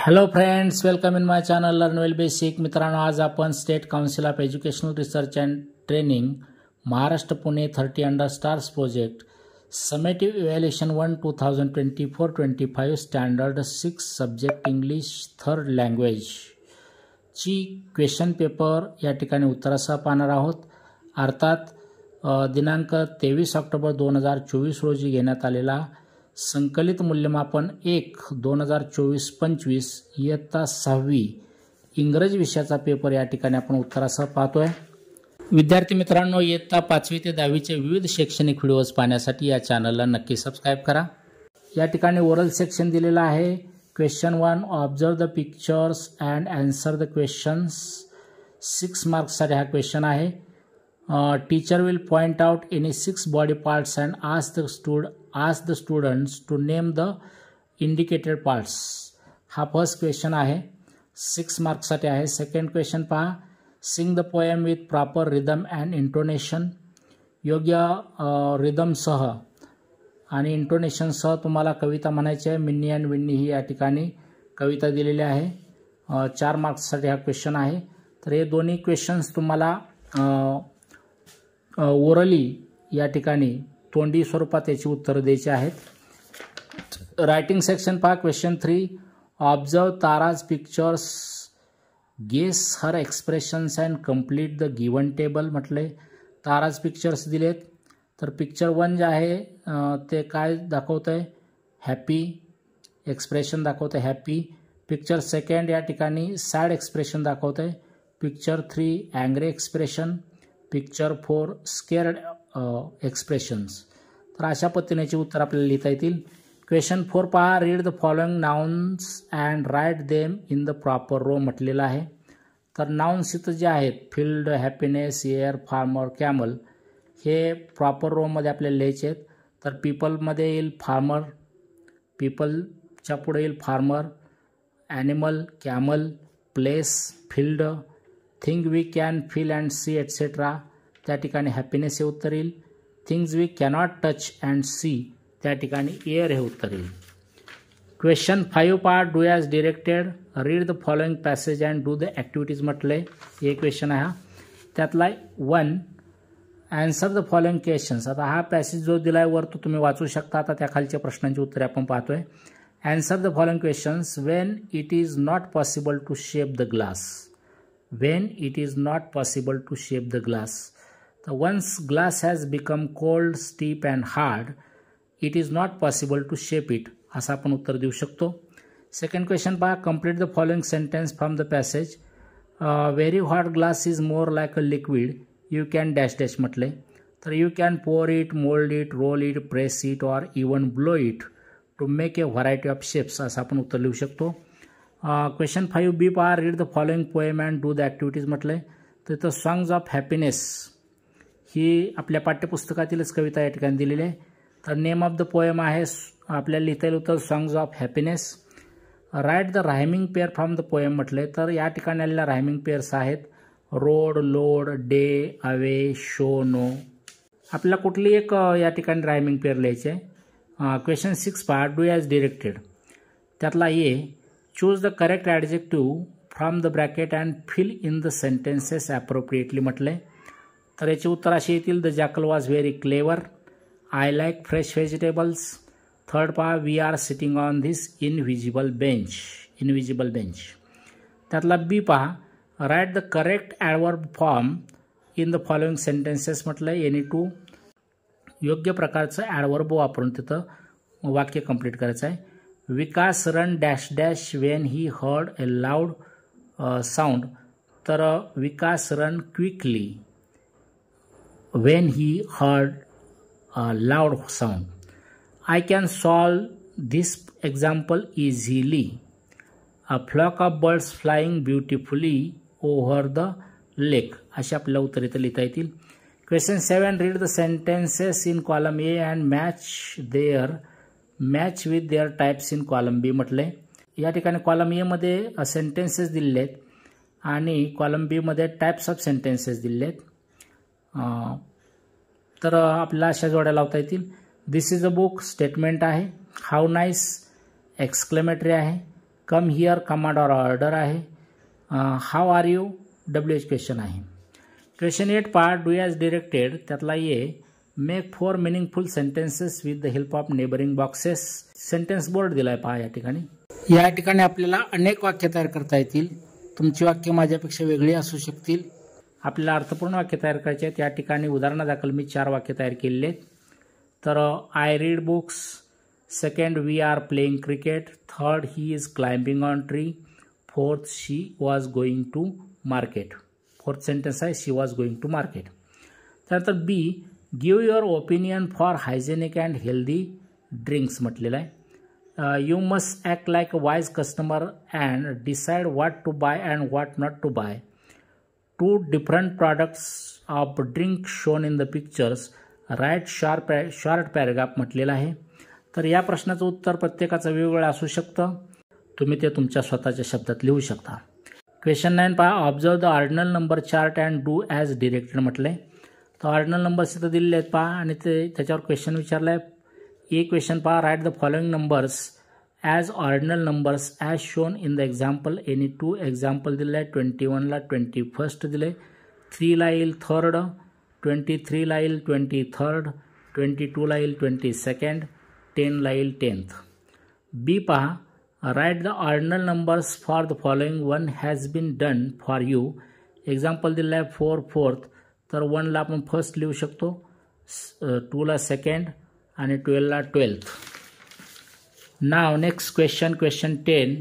Hello friends welcome in my channel learn well basic मित्रांनो आज आपण state council of educational research and training Maharashtra Pune thirty under stars project summative evaluation one two thousand twenty four twenty five standard six subject English third language ची question paper या ठिकाणी उत्तरासह पाहणार आहोत अर्थात दिनांक तेवीस ऑक्टोबर दोन हजार चोवीस रोजी घेण्यात आलेला संकलित मूल्यमापन एक दोन हजार चोवीस पंचवीस इयत्ता सहावी इंग्रज विषयाचा पेपर या ठिकाणी आपण उत्तरासह पाहतोय विद्यार्थी मित्रांनो इयत्ता पाचवी ते दहावीचे विविध शैक्षणिक व्हिडिओज पाहण्यासाठी या चॅनलला नक्की सबस्क्राईब करा या ठिकाणी ओरल सेक्शन दिलेलं आहे question one observe the pictures and answer the questions six मार्क्ससाठी हा क्वेश्चन आहे teacher will point out any six body parts and ask the stud ask the students to name the indicated parts हा first question आहे six मार्क्ससाठी आहे second question पहा sing the poem with proper rhythm and intonation योग्य रिदमसह आणि इंटोनेशनसह तुम्हाला कविता म्हणायची आहे मिन्नी अँड विन्नी ही या ठिकाणी कविता दिलेली आहे चार मार्क्ससाठी हा क्वेश्चन आहे तर हे दोन्ही क्वेश्चन्स तुम्हाला ओरली या ठिकाणी तोंडी स्वरूपात याची उत्तरं द्यायची आहेत रायटिंग सेक्शन पहा question three observe Tara's pictures guess her expressions and complete the given table म्हटले ताराज पिक्चर्स दिलेत तर पिक्चर वन जे आहे ते काय दाखवतं आहे हॅपी एक्सप्रेशन दाखवतं आहे हॅपी पिक्चर सेकंड या ठिकाणी सॅड एक्सप्रेशन दाखवतं आहे picture three angry expression picture four scared expressions तर अशा पद्धतीनेचे उत्तर आपल्याला लिहिता येतील क्वेश्चन फोर पहा read the following nouns and write them in the proper row म्हटलेला आहे तर नाउन्स इथं जे आहेत field happiness air farmer camel हे प्रॉपर रोमध्ये आपल्याला लिहायचे आहेत तर पीपलमध्ये येईल फार्मर पीपलच्या पुढे येईल farmer animal camel place field thing we can feel and see etcetera त्या ठिकाणी हॅपीनेस हे उत्तर येईल things we cannot touch and see त्या ठिकाणी एअर हे उत्तर येईल question five part do as directed read the following passage and do the activities म्हटलं आहे हे क्वेश्चन आहे हा त्यातला one answer the following questions आता हा पॅसेज जो दिला आहे वर तो तुम्ही वाचू शकता आता त्या खालच्या प्रश्नांची उत्तरे आपण पाहतोय आहे the following questions when it is not possible to shape the glass when it is not possible to shape the glass the once glass has become cold, steep and hard, it is not possible to shape it. असं आपण उत्तर देऊ शकतो second question पहा complete the following sentence from the passage very hot glass is more like a liquid you can dash dash म्हटले तर you can pour it mould it roll it press it or even blow it to make a variety of shapes असं आपण उत्तर लिहू शकतो question five B पहा read the following poem and do the activities म्हटले तर इथं songs of happiness ही आपल्या पाठ्यपुस्तकातीलच कविता या ठिकाणी दिलेली आहे तर नेम ऑफ द पोएम आहे आपल्याला लिहिता येईल होतं of happiness write the rhyming pair from the poem म्हटलं तर या ठिकाणी आलेल्या रायमिंग पेअर्स आहेत road load day away show no आपल्याला कुठली एक या ठिकाणी रायमिंग पेअर लिहायची आहे question six part do as directed त्यातला A choose the correct adjective from the bracket and fill in the sentences appropriately म्हटलं आहे तर याचे उत्तर असे येतील the jackal was very clever I like fresh vegetables third पहा we are sitting on this invisible bench invisible bench त्यातला B पहा write the correct adverb form in the following sentences म्हटलं एनी टू योग्य प्रकारचं adverb वापरून तिथं वाक्य complete करायचं आहे Vikas run dash dash when he heard a loud sound तर Vikas run quickly when he heard a loud sound. I can solve this example easily. A flock of birds flying beautifully over the lake. अशा आपल्याला उत्तर इथं लिहिता येतील question seven read the sentences in column A and match their match with their types in column B या ठिकाणी column एमध्ये sentences दिले आहेत आणि कॉलम बीमध्ये टाईप्स ऑफ सेंटेन्सेस दिले आहेत तर आपल्याला अशा जोड्या लावता येतील this is a book statement आहे हाव नाईस एक्सक्लेमेटरी आहे come here command or order आहे how are you W H question आहे question eight part do as directed त्यातला A make four meaningful sentences with the help of neighbouring boxes sentence board दिला आहे पहा या ठिकाणी या ठिकाणी आपल्याला अनेक वाक्य तयार करता येतील तुमची वाक्य माझ्यापेक्षा वेगळी असू शकतील आपल्याला अर्थपूर्ण वाक्य तयार करायचे आहेत या ठिकाणी उदाहरणादाखल मी चार वाक्य तयार केलेले आहेत तर I read books second we are playing cricket third he is climbing on tree fourth she was going to market fourth sentence आहे she was going to market त्यानंतर B give your opinion for hygienic and healthy drinks म्हटलेलं आहे you must act like a wise customer and decide what to buy and what not to buy two different products of drink shown in the pictures right pa short paragraph म्हटलेला आहे तर या प्रश्नाचं उत्तर प्रत्येकाचं वेगवेगळं असू शकतं तुम्ही ते तुमच्या स्वतःच्या शब्दात लिहू शकता क्वेश्चन नाईन पहा observe the ordinal number chart and do as directed म्हटलं आहे तर ऑर्डिनल नंबर्स इथं दिलेले आहेत पहा आणि ते त्याच्यावर क्वेश्चन विचारलं आहे ए क्वेश्चन पहा write the following numbers as ordinal numbers as shown in the example any two example dile 21 la 21st dile 3 la il third 23 la il 23rd 22 la il 22nd 10 la il 10th b pa write the ordinal numbers for the following one has been done for you example dile 4 fourth tar one la apan first liu shakto 2 la second and 12 la 12th Now, next question question ten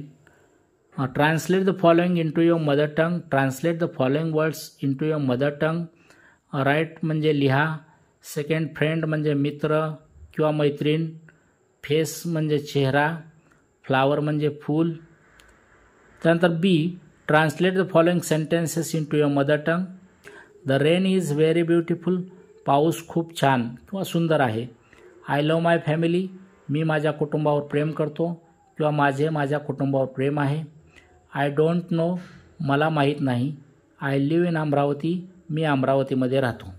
translate the the following into mother tongue translate the the following words into your mother tongue. Write म्हणजे लिहा second friend म्हणजे मित्र किंवा मैत्रीण face म्हणजे चेहरा flower म्हणजे फूल त्यानंतर B translate the following sentences into your mother tongue the rain is very beautiful पाऊस खूप छान किंवा सुंदर आहे आय लव माय फॅमिली मी माझ्या कुटुंबावर प्रेम करतो किंवा माझे माझ्या कुटुंबावर प्रेम आहे आय डोंट नो मला माहीत नाही आय लिव्ह इन अमरावती मी अमरावतीमध्ये राहतो